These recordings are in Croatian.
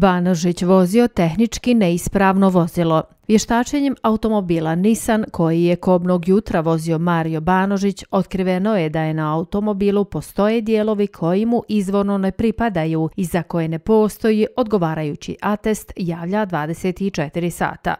Banožić vozio tehnički neispravno vozilo. Vještačenjem automobila Nissan koji je kobnog jutra vozio Mario Banožić otkriveno je da je na automobilu postoje dijelovi koji mu izvorno ne pripadaju i za koje ne postoji odgovarajući atest javlja 24 sata.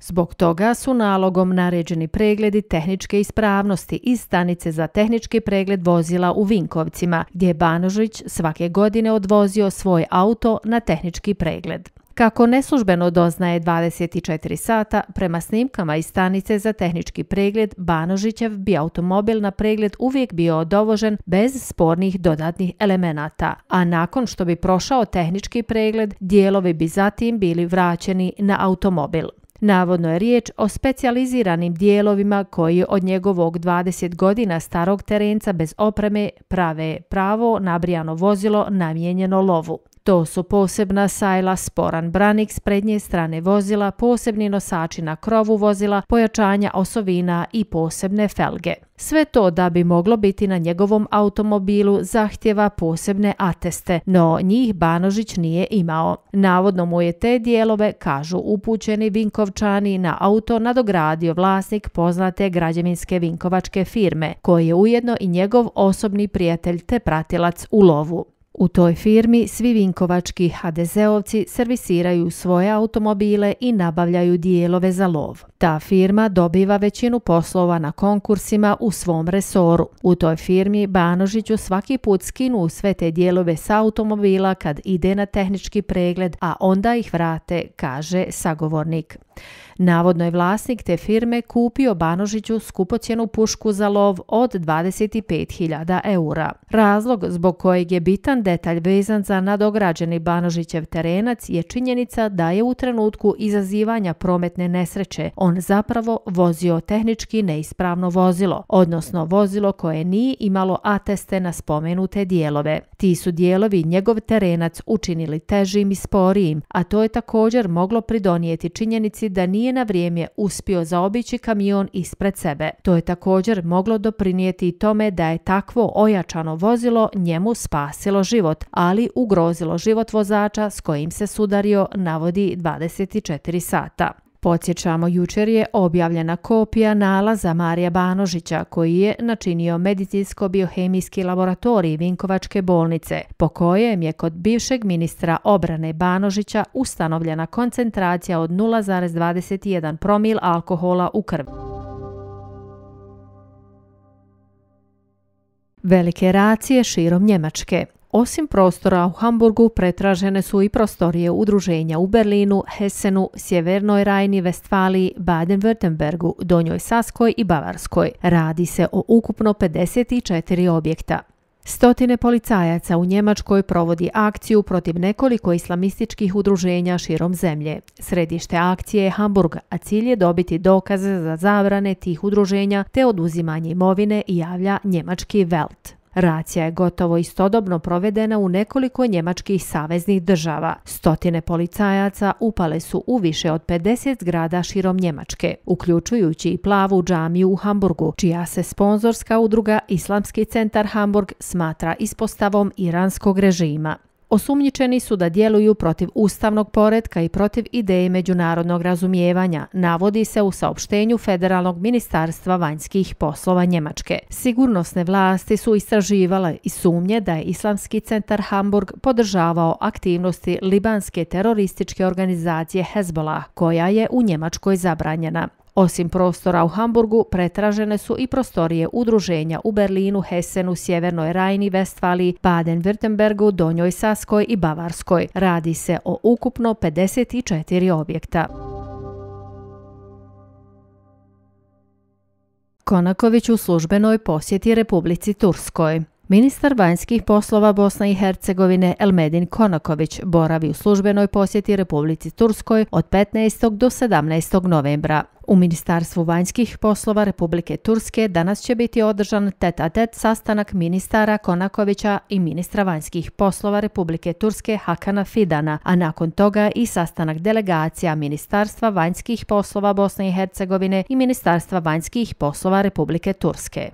Zbog toga su nalogom naređeni pregledi tehničke ispravnosti iz stanice za tehnički pregled vozila u Vinkovcima, gdje je Banožić svake godine odvozio svoj auto na tehnički pregled. Kako neslužbeno doznaje 24 sata, prema snimkama iz stanice za tehnički pregled, Banožićev bi automobil na pregled uvijek bio dovožen bez spornih dodatnih elemenata, a nakon što bi prošao tehnički pregled, dijelovi bi zatim bili vraćeni na automobil. Navodno je riječ o specijaliziranim dijelovima koji od njegovog 20 godina starog terenca bez opreme prave pravo nabrijano vozilo namijenjeno lovu. To su posebna sajla, sporan branik s prednje strane vozila, posebni nosači na krovu vozila, pojačanja osovina i posebne felge. Sve to da bi moglo biti na njegovom automobilu zahtjeva posebne ateste, no njih Banožić nije imao. Navodno mu je te dijelove, kažu upućeni Vinkovčani, na auto nadogradio vlasnik poznate građevinske Vinkovačke firme, koji je ujedno i njegov osobni prijatelj te pratilac u lovu. U toj firmi svi vinkovački HDZ-ovci servisiraju svoje automobile i nabavljaju dijelove za lov. Ta firma dobiva većinu poslova na konkursima u svom resoru. U toj firmi Banožiću svaki put skinu sve te dijelove s automobila kad ide na tehnički pregled, a onda ih vrate, kaže sagovornik. Navodno je vlasnik te firme kupio Banožiću skupocjenu pušku za lov od 25.000 eura. Razlog zbog kojeg je bitan detalj vezan za nadograđeni Banožićev terenac je činjenica da je u trenutku izazivanja prometne nesreće on zapravo vozio tehnički neispravno vozilo, odnosno vozilo koje nije imalo ateste na spomenute dijelove. Ti su dijelovi njegov terenac učinili težim i sporijim, a to je također moglo pridonijeti činjenici da nije na vrijeme uspio zaobići kamion ispred sebe. To je također moglo doprinijeti i tome da je takvo ojačano vozilo njemu spasilo život, ali ugrozilo život vozača s kojim se sudario, navodi 24 sata. Podsjećamo, jučer je objavljena kopija nalaza Marija Banožića koji je načinio medicinsko-biohemijski laboratorij Vinkovačke bolnice, po kojem je kod bivšeg ministra obrane Banožića ustanovljena koncentracija od 0,21 promil alkohola u krvi. Velike racije širom Njemačke. Osim prostora u Hamburgu pretražene su i prostorije udruženja u Berlinu, Hesenu, Sjevernoj Rajni, Vestfaliji, Baden-Württembergu, Donjoj Saskoj i Bavarskoj. Radi se o ukupno 54 objekta. Stotine policajaca u Njemačkoj provodi akciju protiv nekoliko islamističkih udruženja širom zemlje. Središte akcije je Hamburg, a cilj je dobiti dokaze za zabrane tih udruženja te oduzimanje imovine i javlja njemački Welt. Racija je gotovo istodobno provedena u nekoliko njemačkih saveznih država. Stotine policajaca upale su u više od 50 zgrada širom Njemačke, uključujući i plavu džamiju u Hamburgu, čija se sponzorska udruga Islamski centar Hamburg smatra ispostavom iranskog režima. Osumnjičeni su da djeluju protiv ustavnog poredka i protiv ideje međunarodnog razumijevanja, navodi se u saopštenju Federalnog ministarstva vanjskih poslova Njemačke. Sigurnosne vlasti su istraživale i sumnje da je Islamski centar Hamburg podržavao aktivnosti libanske terorističke organizacije Hezbollah, koja je u Njemačkoj zabranjena. Osim prostora u Hamburgu, pretražene su i prostorije udruženja u Berlinu, Hesenu, Sjevernoj Rajni, Vestfaliji, Baden-Württembergu, Donjoj Saskoj i Bavarskoj. Radi se o ukupno 54 objekta. Konaković u službenoj posjeti Republici Turskoj. Ministar vanjskih poslova Bosne i Hercegovine Elmedin Konaković boravi u službenoj posjeti Republici Turskoj od 15. do 17. novembra. U Ministarstvu vanjskih poslova Republike Turske danas će biti održan tet-a-tet sastanak ministara Konakovića i ministra vanjskih poslova Republike Turske Hakana Fidana, a nakon toga i sastanak delegacija Ministarstva vanjskih poslova Bosne i Hercegovine i Ministarstva vanjskih poslova Republike Turske.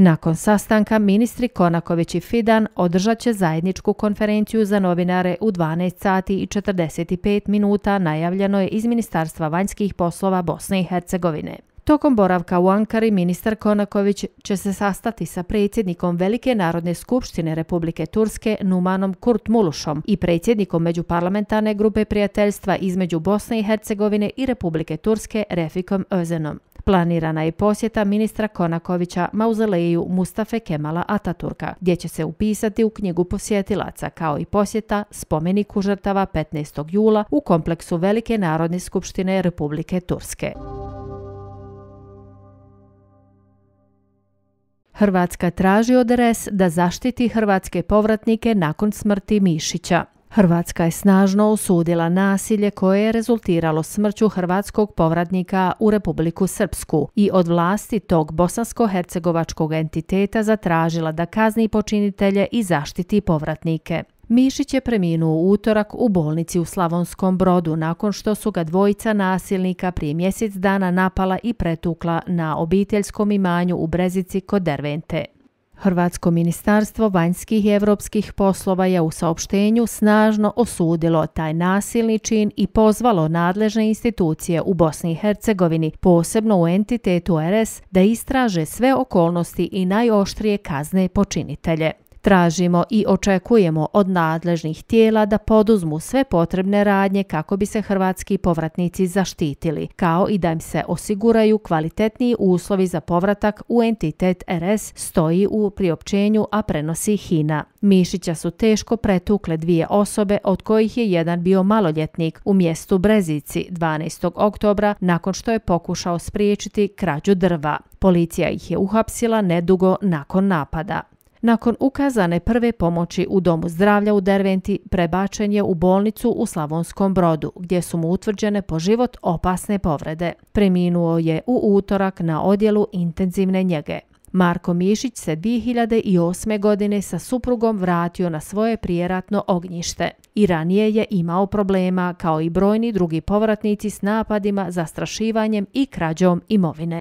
Nakon sastanka ministri Konaković i Fidan održat će zajedničku konferenciju za novinare u 12 sati i 45 minuta najavljeno je iz Ministarstva vanjskih poslova Bosne i Hercegovine. Tokom boravka u Ankari ministar Konaković će se sastati sa predsjednikom Velike narodne skupštine Republike Turske Numanom Kurt Mulušom i predsjednikom Međuparlamentarne grupe prijateljstva između Bosne i Hercegovine i Republike Turske Refikom Özenom. Planirana je posjeta ministra Konakovića mauzoleju Mustafe Kemala Ataturka, gdje će se upisati u knjigu posjetilaca kao i posjeta spomeniku žrtava 15. jula u kompleksu Velike narodne skupštine Republike Turske. Hrvatska traži od RS da zaštiti hrvatske povratnike nakon smrti Mišića. Hrvatska je snažno osudila nasilje koje je rezultiralo smrću hrvatskog povratnika u Republiku Srpsku i od vlasti tog bosansko-hercegovačkog entiteta zatražila da kazni počinitelje i zaštiti povratnike. Mišić je preminuo u utorak u bolnici u Slavonskom brodu nakon što su ga dvojica nasilnika prije mjesec dana napala i pretukla na obiteljskom imanju u Brezici kod Dervente. Hrvatsko ministarstvo vanjskih i evropskih poslova je u saopštenju snažno osudilo taj nasilni čin i pozvalo nadležne institucije u Bosni i Hercegovini, posebno u entitetu RS, da istraže sve okolnosti i najoštrije kazne počinitelje. Tražimo i očekujemo od nadležnih tijela da poduzmu sve potrebne radnje kako bi se hrvatski povratnici zaštitili, kao i da im se osiguraju kvalitetniji uslovi za povratak u entitet RS stoji u priopćenju, a prenosi HINA. Mišića su teško pretukle dvije osobe, od kojih je jedan bio maloljetnik u mjestu Brezici 12. oktobra nakon što je pokušao spriječiti krađu drva. Policija ih je uhapsila nedugo nakon napada. Nakon ukazane prve pomoći u Domu zdravlja u Derventi prebačen je u bolnicu u Slavonskom brodu gdje su mu utvrđene po život opasne povrede. Preminuo je u utorak na odjelu intenzivne njege. Marko Mišić se 2008. godine sa suprugom vratio na svoje prijeratno ognjište i ranije je imao problema kao i brojni drugi povratnici s napadima, zastrašivanjem i krađom imovine.